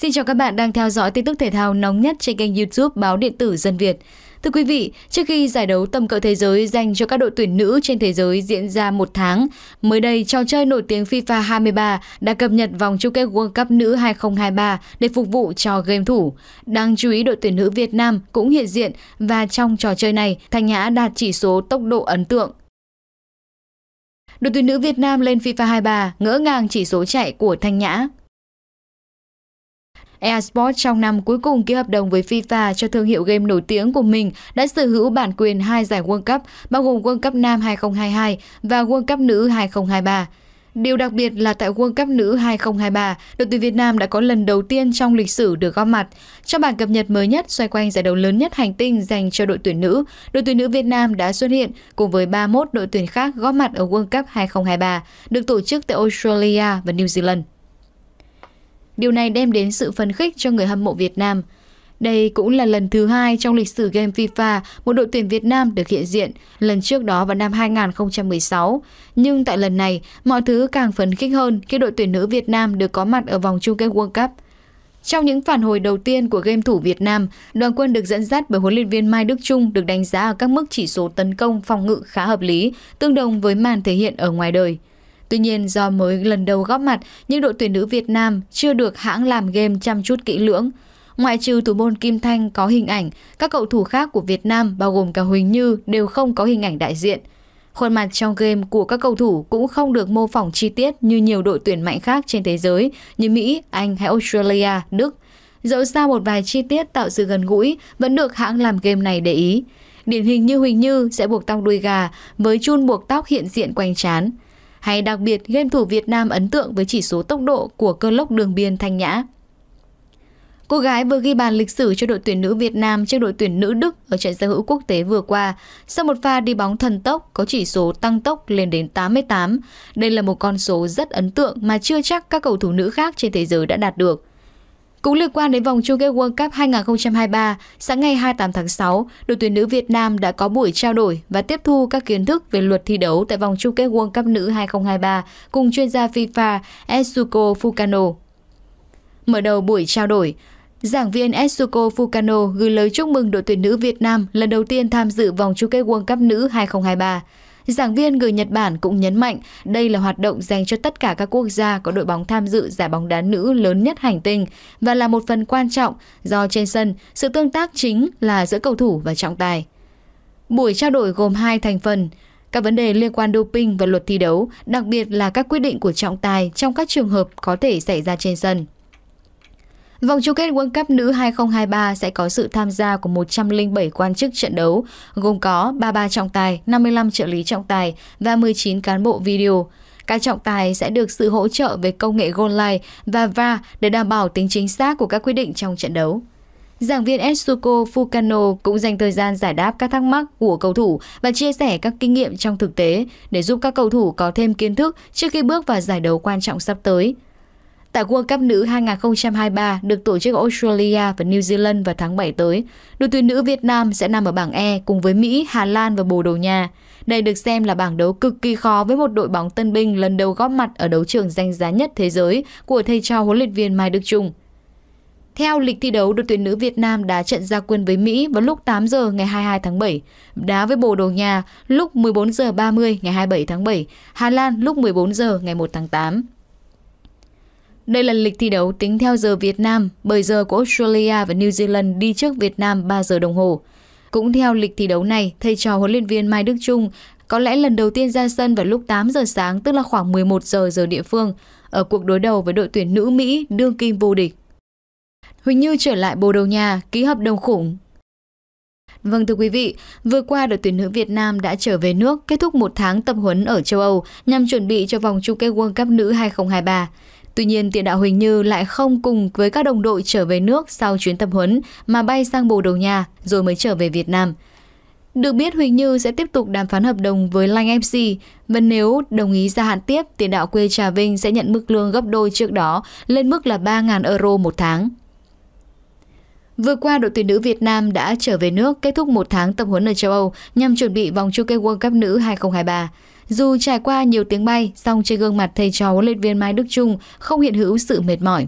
Xin chào các bạn đang theo dõi tin tức thể thao nóng nhất trên kênh YouTube Báo điện tử Dân Việt. Thưa quý vị, trước khi giải đấu tầm cỡ thế giới dành cho các đội tuyển nữ trên thế giới diễn ra một tháng, mới đây trò chơi nổi tiếng FIFA 23 đã cập nhật vòng chung kết World Cup nữ 2023 để phục vụ cho game thủ. Đáng chú ý đội tuyển nữ Việt Nam cũng hiện diện và trong trò chơi này, Thanh Nhã đạt chỉ số tốc độ ấn tượng Đội tuyển nữ Việt Nam lên FIFA 23 ngỡ ngàng chỉ số chạy của Thanh Nhã. EA trong năm cuối cùng ký hợp đồng với FIFA cho thương hiệu game nổi tiếng của mình đã sở hữu bản quyền hai giải World Cup, bao gồm World Cup Nam 2022 và World Cup Nữ 2023. Điều đặc biệt là tại World Cup nữ 2023, đội tuyển Việt Nam đã có lần đầu tiên trong lịch sử được góp mặt. Trong bản cập nhật mới nhất xoay quanh giải đấu lớn nhất hành tinh dành cho đội tuyển nữ, đội tuyển nữ Việt Nam đã xuất hiện cùng với 31 đội tuyển khác góp mặt ở World Cup 2023, được tổ chức tại Australia và New Zealand. Điều này đem đến sự phấn khích cho người hâm mộ Việt Nam. Đây cũng là lần thứ hai trong lịch sử game FIFA một đội tuyển Việt Nam được hiện diện, lần trước đó vào năm 2016. Nhưng tại lần này, mọi thứ càng phấn khích hơn khi đội tuyển nữ Việt Nam được có mặt ở vòng chung kết World Cup. Trong những phản hồi đầu tiên của game thủ Việt Nam, đoàn quân được dẫn dắt bởi huấn luyện viên Mai Đức Trung được đánh giá ở các mức chỉ số tấn công phòng ngự khá hợp lý, tương đồng với màn thể hiện ở ngoài đời. Tuy nhiên do mới lần đầu góp mặt nhưng đội tuyển nữ Việt Nam chưa được hãng làm game chăm chút kỹ lưỡng. Ngoại trừ thủ môn Kim Thanh có hình ảnh, các cầu thủ khác của Việt Nam bao gồm cả Huỳnh Như đều không có hình ảnh đại diện. Khuôn mặt trong game của các cầu thủ cũng không được mô phỏng chi tiết như nhiều đội tuyển mạnh khác trên thế giới như Mỹ, Anh hay Australia, Đức. Dẫu sao một vài chi tiết tạo sự gần gũi vẫn được hãng làm game này để ý. Điển hình như Huỳnh Như sẽ buộc tóc đuôi gà với chun buộc tóc hiện diện quanh trán. Hay đặc biệt, game thủ Việt Nam ấn tượng với chỉ số tốc độ của cơ lốc đường biên Thanh Nhã. Cô gái vừa ghi bàn lịch sử cho đội tuyển nữ Việt Nam trước đội tuyển nữ Đức ở trận giao hữu quốc tế vừa qua. Sau một pha đi bóng thần tốc có chỉ số tăng tốc lên đến 88. Đây là một con số rất ấn tượng mà chưa chắc các cầu thủ nữ khác trên thế giới đã đạt được. Cũng liên quan đến vòng chung kết World Cup 2023, sáng ngày 28 tháng 6, đội tuyển nữ Việt Nam đã có buổi trao đổi và tiếp thu các kiến thức về luật thi đấu tại vòng chung kết World Cup nữ 2023 cùng chuyên gia FIFA Etsuko Fukano. Mở đầu buổi trao đổi, Giảng viên Etsuko Fukano gửi lời chúc mừng đội tuyển nữ Việt Nam lần đầu tiên tham dự vòng chung kết World Cup nữ 2023. Giảng viên người Nhật Bản cũng nhấn mạnh đây là hoạt động dành cho tất cả các quốc gia có đội bóng tham dự giải bóng đá nữ lớn nhất hành tinh và là một phần quan trọng do trên sân sự tương tác chính là giữa cầu thủ và trọng tài. Buổi trao đổi gồm hai thành phần, các vấn đề liên quan doping và luật thi đấu, đặc biệt là các quyết định của trọng tài trong các trường hợp có thể xảy ra trên sân. Vòng chung kết World Cup nữ 2023 sẽ có sự tham gia của 107 quan chức trận đấu, gồm có 33 trọng tài, 55 trợ lý trọng tài và 19 cán bộ video. Các trọng tài sẽ được sự hỗ trợ về công nghệ goal line và VAR để đảm bảo tính chính xác của các quyết định trong trận đấu. Giảng viên Etsuko Fukano cũng dành thời gian giải đáp các thắc mắc của cầu thủ và chia sẻ các kinh nghiệm trong thực tế để giúp các cầu thủ có thêm kiến thức trước khi bước vào giải đấu quan trọng sắp tới. Tại World Cup nữ 2023 được tổ chức ở Australia và New Zealand vào tháng 7 tới, đội tuyển nữ Việt Nam sẽ nằm ở bảng E cùng với Mỹ, Hà Lan và Bồ Đào Nha. Đây được xem là bảng đấu cực kỳ khó với một đội bóng tân binh lần đầu góp mặt ở đấu trường danh giá nhất thế giới của thầy trò huấn luyện viên Mai Đức Trung. Theo lịch thi đấu, đội tuyển nữ Việt Nam đá trận gia quân với Mỹ vào lúc 8 giờ ngày 22 tháng 7, đá với Bồ Đào Nha lúc 14 giờ 30 ngày 27 tháng 7, Hà Lan lúc 14 giờ ngày 1 tháng 8. Đây là lịch thi đấu tính theo giờ Việt Nam bởi giờ của Australia và New Zealand đi trước Việt Nam 3 giờ đồng hồ. Cũng theo lịch thi đấu này, thầy trò huấn luyện viên Mai Đức Trung có lẽ lần đầu tiên ra sân vào lúc 8 giờ sáng tức là khoảng 11 giờ giờ địa phương ở cuộc đối đầu với đội tuyển nữ Mỹ đương kim vô địch. Huỳnh Như trở lại Bồ Đào Nha ký hợp đồng khủng Vâng thưa quý vị, vừa qua đội tuyển nữ Việt Nam đã trở về nước kết thúc một tháng tập huấn ở châu Âu nhằm chuẩn bị cho vòng chung kết World Cup nữ 2023. Tuy nhiên, tiền đạo Huỳnh Như lại không cùng với các đồng đội trở về nước sau chuyến tập huấn mà bay sang Bồ Đầu Nha rồi mới trở về Việt Nam. Được biết Huỳnh Như sẽ tiếp tục đàm phán hợp đồng với Lanh FC và nếu đồng ý gia hạn tiếp, tiền đạo quê Trà Vinh sẽ nhận mức lương gấp đôi trước đó lên mức là 3.000 euro một tháng. Vừa qua, đội tuyển nữ Việt Nam đã trở về nước kết thúc một tháng tập huấn ở châu Âu nhằm chuẩn bị vòng chung kết World Cup nữ 2023. Dù trải qua nhiều tiếng bay, song trên gương mặt thầy trò huấn luyện viên Mai Đức Trung không hiện hữu sự mệt mỏi.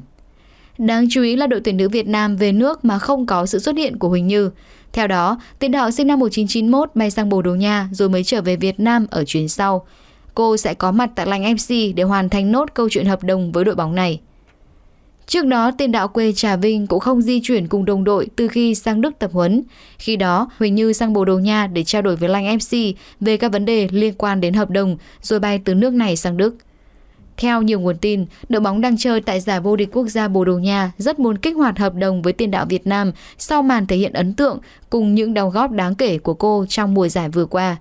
Đáng chú ý là đội tuyển nữ Việt Nam về nước mà không có sự xuất hiện của Huỳnh Như. Theo đó, tiền đạo sinh năm 1991 bay sang Bồ Đào Nha rồi mới trở về Việt Nam ở chuyến sau. Cô sẽ có mặt tại lành FC để hoàn thành nốt câu chuyện hợp đồng với đội bóng này. Trước đó, tiền đạo quê Trà Vinh cũng không di chuyển cùng đồng đội từ khi sang Đức tập huấn. Khi đó, Huỳnh Như sang Bồ Đào Nha để trao đổi với Lanh FC về các vấn đề liên quan đến hợp đồng, rồi bay từ nước này sang Đức. Theo nhiều nguồn tin, đội bóng đang chơi tại giải vô địch quốc gia Bồ Đào Nha rất muốn kích hoạt hợp đồng với tiền đạo Việt Nam sau màn thể hiện ấn tượng cùng những đóng góp đáng kể của cô trong mùa giải vừa qua.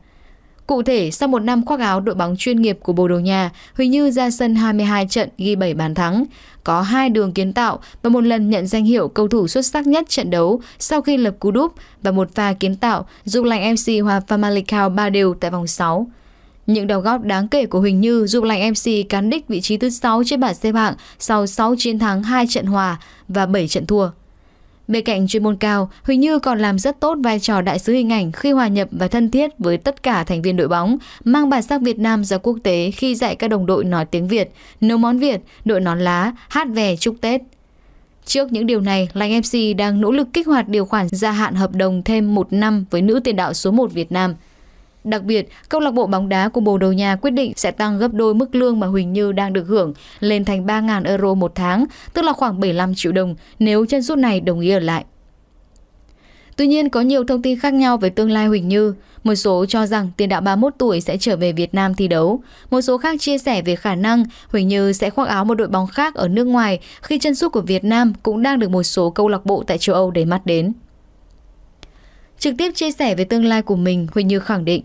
Cụ thể, sau một năm khoác áo đội bóng chuyên nghiệp của Bồ Đào Nha, Huỳnh Như ra sân 22 trận ghi 7 bàn thắng, có hai đường kiến tạo và một lần nhận danh hiệu cầu thủ xuất sắc nhất trận đấu sau khi lập cú đúp và một pha kiến tạo giúp lành MC Hòa Famalicao 3 đều tại vòng 6. Những đầu góp đáng kể của Huỳnh Như giúp lành MC cán đích vị trí thứ 6 trên bảng xếp hạng sau 6 chiến thắng 2 trận hòa và 7 trận thua. Bên cạnh chuyên môn cao, Huỳnh Như còn làm rất tốt vai trò đại sứ hình ảnh khi hòa nhập và thân thiết với tất cả thành viên đội bóng, mang bản sắc Việt Nam ra quốc tế khi dạy các đồng đội nói tiếng Việt, nấu món Việt, đội nón lá, hát về chúc Tết. Trước những điều này, Lanh FC đang nỗ lực kích hoạt điều khoản gia hạn hợp đồng thêm một năm với nữ tiền đạo số 1 Việt Nam – Đặc biệt, câu lạc bộ bóng đá của Bồ Đầu Nha quyết định sẽ tăng gấp đôi mức lương mà Huỳnh Như đang được hưởng lên thành 3.000 euro một tháng, tức là khoảng 75 triệu đồng nếu chân sút này đồng ý ở lại. Tuy nhiên, có nhiều thông tin khác nhau về tương lai Huỳnh Như. Một số cho rằng tiền đạo 31 tuổi sẽ trở về Việt Nam thi đấu. Một số khác chia sẻ về khả năng Huỳnh Như sẽ khoác áo một đội bóng khác ở nước ngoài khi chân sút của Việt Nam cũng đang được một số câu lạc bộ tại châu Âu để mắt đến. Trực tiếp chia sẻ về tương lai của mình, Huỳnh Như khẳng định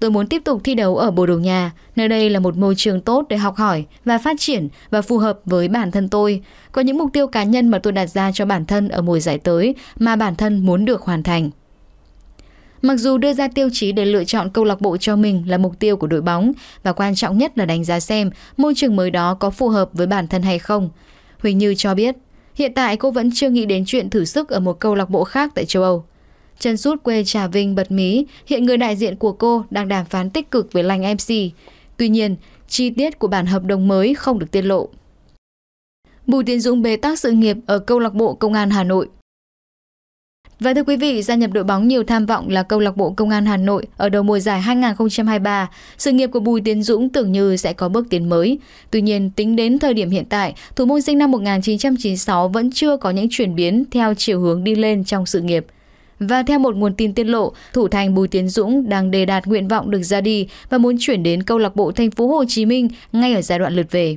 Tôi muốn tiếp tục thi đấu ở Bồ Đào Nha, nơi đây là một môi trường tốt để học hỏi và phát triển và phù hợp với bản thân tôi. Có những mục tiêu cá nhân mà tôi đặt ra cho bản thân ở mùa giải tới mà bản thân muốn được hoàn thành. Mặc dù đưa ra tiêu chí để lựa chọn câu lạc bộ cho mình là mục tiêu của đội bóng và quan trọng nhất là đánh giá xem môi trường mới đó có phù hợp với bản thân hay không. Huỳnh Như cho biết, hiện tại cô vẫn chưa nghĩ đến chuyện thử sức ở một câu lạc bộ khác tại châu Âu. Chân rút quê Trà Vinh bật mí, hiện người đại diện của cô đang đàm phán tích cực với lành MC. Tuy nhiên, chi tiết của bản hợp đồng mới không được tiết lộ. Bùi Tiến Dũng bế tắc sự nghiệp ở câu lạc bộ Công an Hà Nội. Và thưa quý vị, gia nhập đội bóng nhiều tham vọng là câu lạc bộ Công an Hà Nội ở đầu mùa giải 2023. Sự nghiệp của Bùi Tiến Dũng tưởng như sẽ có bước tiến mới. Tuy nhiên, tính đến thời điểm hiện tại, thủ môn sinh năm 1996 vẫn chưa có những chuyển biến theo chiều hướng đi lên trong sự nghiệp. Và theo một nguồn tin tiết lộ, thủ thành Bùi Tiến Dũng đang đề đạt nguyện vọng được ra đi và muốn chuyển đến câu lạc bộ Thành phố Hồ Chí Minh ngay ở giai đoạn lượt về.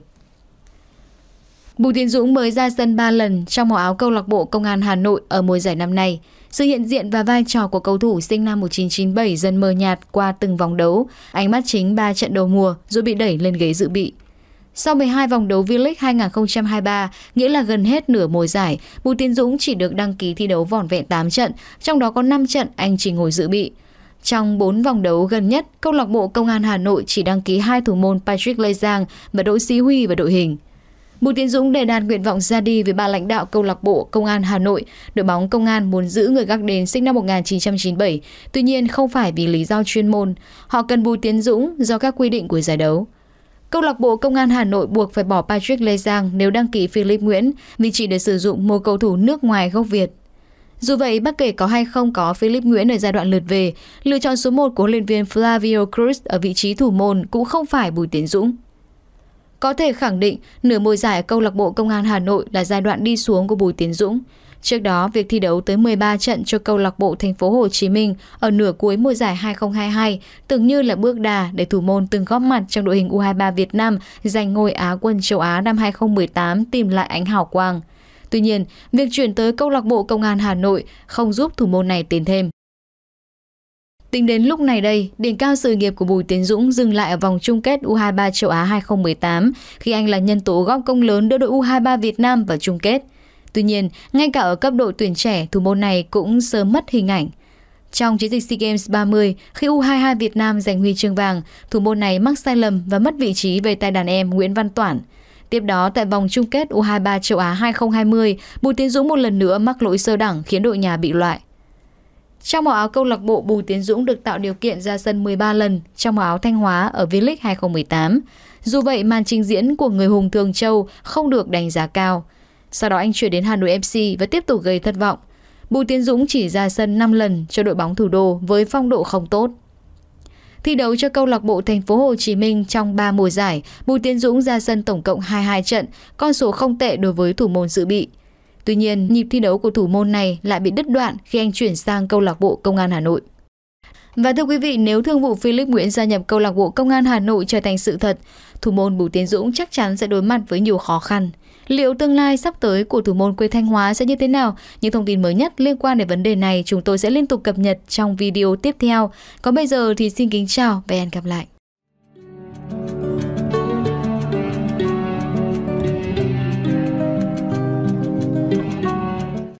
Bùi Tiến Dũng mới ra sân 3 lần trong màu áo câu lạc bộ Công an Hà Nội ở mùa giải năm nay. Sự hiện diện và vai trò của cầu thủ sinh năm 1997 dần mờ nhạt qua từng vòng đấu, ánh mắt chính ba trận đầu mùa rồi bị đẩy lên ghế dự bị. Sau 12 vòng đấu V-League 2023, nghĩa là gần hết nửa mùa giải, Bùi Tiến Dũng chỉ được đăng ký thi đấu vỏn vẹn 8 trận, trong đó có 5 trận anh chỉ ngồi dự bị. Trong 4 vòng đấu gần nhất, câu lạc bộ Công an Hà Nội chỉ đăng ký hai thủ môn Patrick Lê Giang và Đỗ Sĩ Huy và đội hình. Bùi Tiến Dũng đề đàn nguyện vọng ra đi với ba lãnh đạo câu lạc bộ Công an Hà Nội. Đội bóng Công an muốn giữ người gác đền sinh năm 1997, tuy nhiên không phải vì lý do chuyên môn. Họ cần Bùi Tiến Dũng do các quy định của giải đấu. Câu lạc bộ Công an Hà Nội buộc phải bỏ Patrick Lê Giang nếu đăng ký Philip Nguyễn vì chỉ để sử dụng một cầu thủ nước ngoài gốc Việt. Dù vậy, bất kể có hay không có Philip Nguyễn ở giai đoạn lượt về, lựa chọn số 1 của huấn luyện viên Flavio Cruz ở vị trí thủ môn cũng không phải Bùi Tiến Dũng. Có thể khẳng định, nửa mùa giải ở câu lạc bộ Công an Hà Nội là giai đoạn đi xuống của Bùi Tiến Dũng. Trước đó, việc thi đấu tới 13 trận cho câu lạc bộ Thành phố Hồ Chí Minh ở nửa cuối mùa giải 2022 tưởng như là bước đà để thủ môn từng góp mặt trong đội hình U23 Việt Nam giành ngôi Á quân châu Á năm 2018 tìm lại ánh hào quang. Tuy nhiên, việc chuyển tới câu lạc bộ Công an Hà Nội không giúp thủ môn này tiến thêm. Tính đến lúc này đây, đỉnh cao sự nghiệp của Bùi Tiến Dũng dừng lại ở vòng chung kết U23 châu Á 2018 khi anh là nhân tố góp công lớn đưa đội U23 Việt Nam vào chung kết. Tuy nhiên, ngay cả ở cấp độ tuyển trẻ, thủ môn này cũng sớm mất hình ảnh. Trong chiến dịch SEA Games 30, khi U22 Việt Nam giành huy chương vàng, thủ môn này mắc sai lầm và mất vị trí về tay đàn em Nguyễn Văn Toản. Tiếp đó, tại vòng chung kết U23 châu Á 2020, Bùi Tiến Dũng một lần nữa mắc lỗi sơ đẳng khiến đội nhà bị loại. Trong màu áo câu lạc bộ Bùi Tiến Dũng được tạo điều kiện ra sân 13 lần trong màu áo Thanh Hóa ở V-League 2018. Dù vậy, màn trình diễn của người hùng Thường Châu không được đánh giá cao. Sau đó anh chuyển đến Hà Nội FC và tiếp tục gây thất vọng. Bùi Tiến Dũng chỉ ra sân 5 lần cho đội bóng thủ đô với phong độ không tốt. Thi đấu cho câu lạc bộ Thành phố Hồ Chí Minh trong 3 mùa giải, Bùi Tiến Dũng ra sân tổng cộng 22 trận, con số không tệ đối với thủ môn dự bị. Tuy nhiên, nhịp thi đấu của thủ môn này lại bị đứt đoạn khi anh chuyển sang câu lạc bộ Công an Hà Nội. Và thưa quý vị, nếu thương vụ Philip Nguyễn gia nhập câu lạc bộ Công an Hà Nội trở thành sự thật, thủ môn Bùi Tiến Dũng chắc chắn sẽ đối mặt với nhiều khó khăn. Liệu tương lai sắp tới của thủ môn quê Thanh Hóa sẽ như thế nào? Những thông tin mới nhất liên quan đến vấn đề này chúng tôi sẽ liên tục cập nhật trong video tiếp theo. Còn bây giờ thì xin kính chào và hẹn gặp lại.